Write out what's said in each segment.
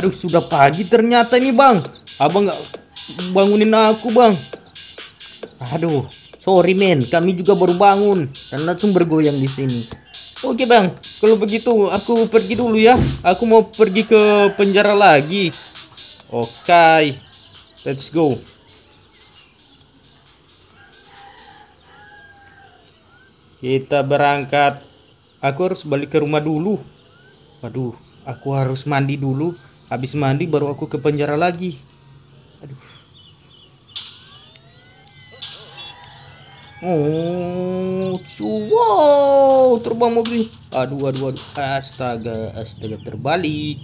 Aduh sudah pagi ternyata ini bang. Abang gak bangunin aku bang. Aduh, sorry men, kami juga baru bangun dan langsung bergoyang di sini. Oke bang, kalau begitu aku pergi dulu ya. Aku mau pergi ke penjara lagi. Oke, okay. let's go. Kita berangkat. Aku harus balik ke rumah dulu. Waduh, aku harus mandi dulu Habis mandi baru aku ke penjara lagi. Aduh. Oh, wow, terbang mobil. Aduh, aduh, aduh. Astaga, astaga terbalik.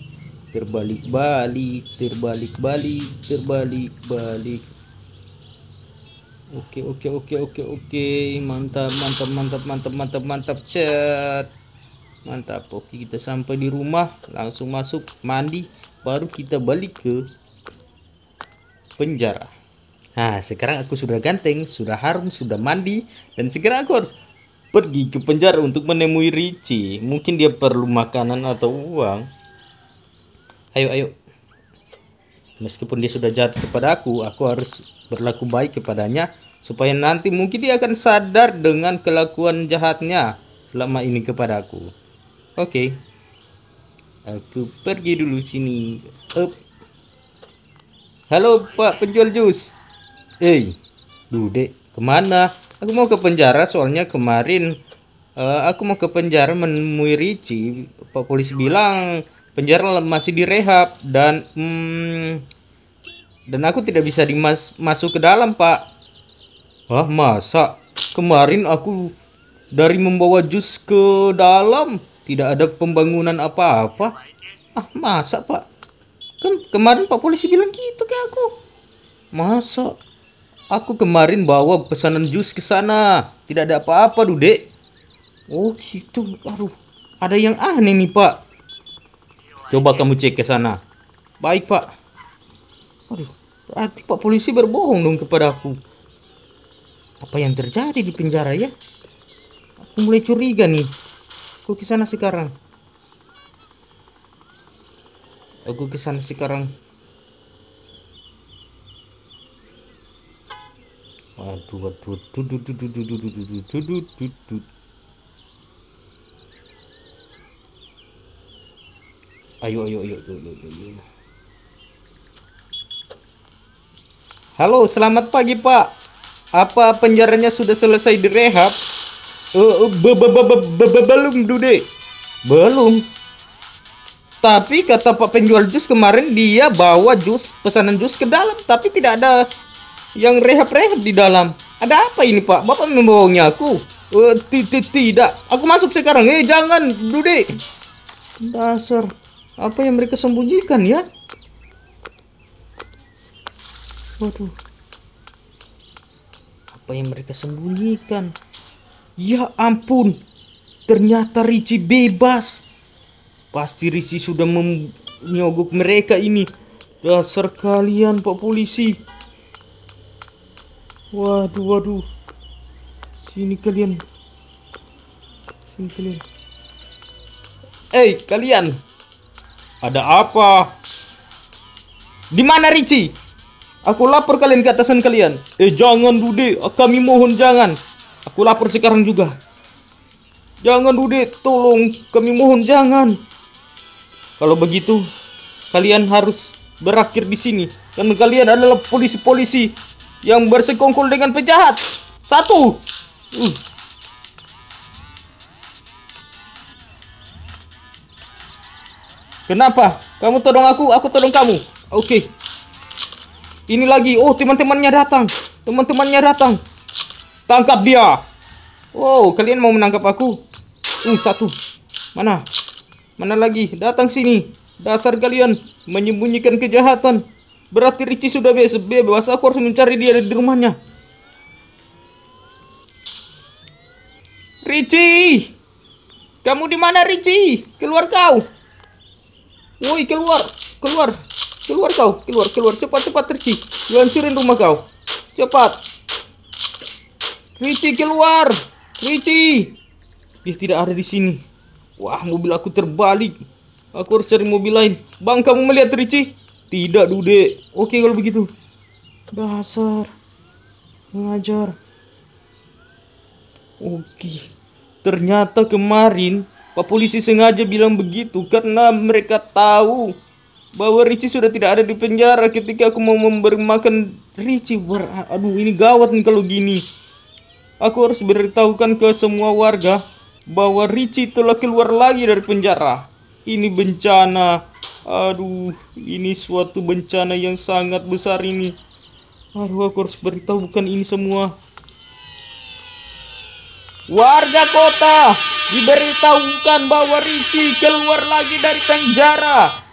Terbalik balik, terbalik balik, terbalik balik. Oke, oke, oke, oke, oke. Mantap, mantap, mantap, mantap, mantap, mantap, chat mantap oke kita sampai di rumah langsung masuk mandi baru kita balik ke penjara. Nah, sekarang aku sudah ganteng, sudah harum, sudah mandi, dan segera aku harus pergi ke penjara untuk menemui Richie. Mungkin dia perlu makanan atau uang. Ayo, ayo. Meskipun dia sudah jahat kepada aku, aku harus berlaku baik kepadanya supaya nanti mungkin dia akan sadar dengan kelakuan jahatnya selama ini kepada aku. Oke. Okay aku pergi dulu sini up halo pak penjual jus eh dude kemana aku mau ke penjara soalnya kemarin uh, aku mau ke penjara menemui Ricci pak polisi bilang penjara masih direhab dan hmm, dan aku tidak bisa dimas masuk ke dalam pak wah masa kemarin aku dari membawa jus ke dalam tidak ada pembangunan apa-apa. Ah, masa, Pak? Kem kan kemarin Pak Polisi bilang gitu ke aku. Masa? Aku kemarin bawa pesanan jus ke sana. Tidak ada apa-apa, Dude. Oh, gitu. Aduh, ada yang aneh nih, Pak. Coba kamu cek ke sana. Baik, Pak. Aduh, berarti Pak Polisi berbohong dong kepada aku. Apa yang terjadi di penjara ya? Aku mulai curiga nih. Aku ke sana karang, Aku ke sana sekarang. Aduh, aduh, aduh, aduh, aduh, aduh, aduh, aduh, aduh, aduh, aduh. Ayo, ayo, ayo, ayo, ayo, ayo. Halo, selamat pagi Pak. Apa penjaranya sudah selesai direhab? Eh, eh, belum Dude. Belum. Tapi kata Pak penjual jus kemarin dia bawa jus pesanan jus ke dalam tapi tidak ada yang rehab-rehab di dalam. Ada apa ini Pak? Bapak membohongi aku. Eh, tidak. Aku masuk sekarang. Eh jangan Dude. Dasar. Apa yang mereka sembunyikan ya? Waduh. Apa yang mereka sembunyikan? Ya ampun, ternyata Ricci bebas. Pasti Ricci sudah menyogok mereka ini. Dasar kalian, Pak Polisi. Waduh, waduh. Sini kalian. Sini kalian. Eh, kalian. Ada apa? Di mana Ricci? Aku lapor kalian ke atasan kalian. Eh, jangan, Dude. Kami mohon jangan. Aku lapar sekarang juga. Jangan Dude, tolong kami mohon jangan. Kalau begitu, kalian harus berakhir di sini. Karena kalian adalah polisi-polisi yang bersekongkol dengan penjahat. Satu. Uh. Kenapa? Kamu tolong aku, aku tolong kamu. Oke. Okay. Ini lagi. Oh, teman-temannya datang. Teman-temannya datang. Tangkap dia. Wow, kalian mau menangkap aku? Uh, satu. Mana? Mana lagi? Datang sini. Dasar kalian menyembunyikan kejahatan. Berarti Richie sudah bebas. Aku harus mencari dia di rumahnya. Richie! Kamu di mana Richie? Keluar kau. Woi, keluar. Keluar. Keluar kau. Keluar, keluar. Cepat, cepat Richie. Lu rumah kau. Cepat. Richie keluar. Richie. Dia tidak ada di sini. Wah, mobil aku terbalik. Aku harus cari mobil lain. Bang, kamu melihat Richie? Tidak, Dude. Oke kalau begitu. Dasar. Mengajar. Oke. Ternyata kemarin Pak polisi sengaja bilang begitu karena mereka tahu bahwa Richie sudah tidak ada di penjara ketika aku mau memberi makan Richie. Aduh, ini gawat nih kalau gini. Aku harus beritahukan ke semua warga bahwa Richie telah keluar lagi dari penjara. Ini bencana. Aduh, ini suatu bencana yang sangat besar ini. Aduh, aku harus beritahukan ini semua. Warga kota, diberitahukan bahwa Richie keluar lagi dari penjara.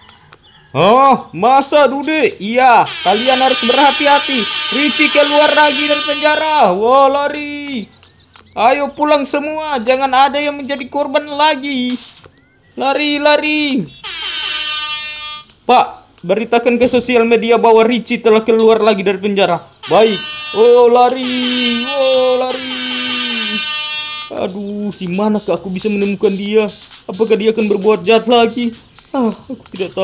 Oh, masa Dude? Iya, kalian harus berhati-hati. Richie keluar lagi dari penjara. Wah, lari. Ayo pulang semua, jangan ada yang menjadi korban lagi. Lari, lari. Pak, beritakan ke sosial media bahwa Richie telah keluar lagi dari penjara. Baik. Oh, lari. Oh, lari. Aduh, di manakah aku bisa menemukan dia? Apakah dia akan berbuat jahat lagi? Ah, aku tidak tahu.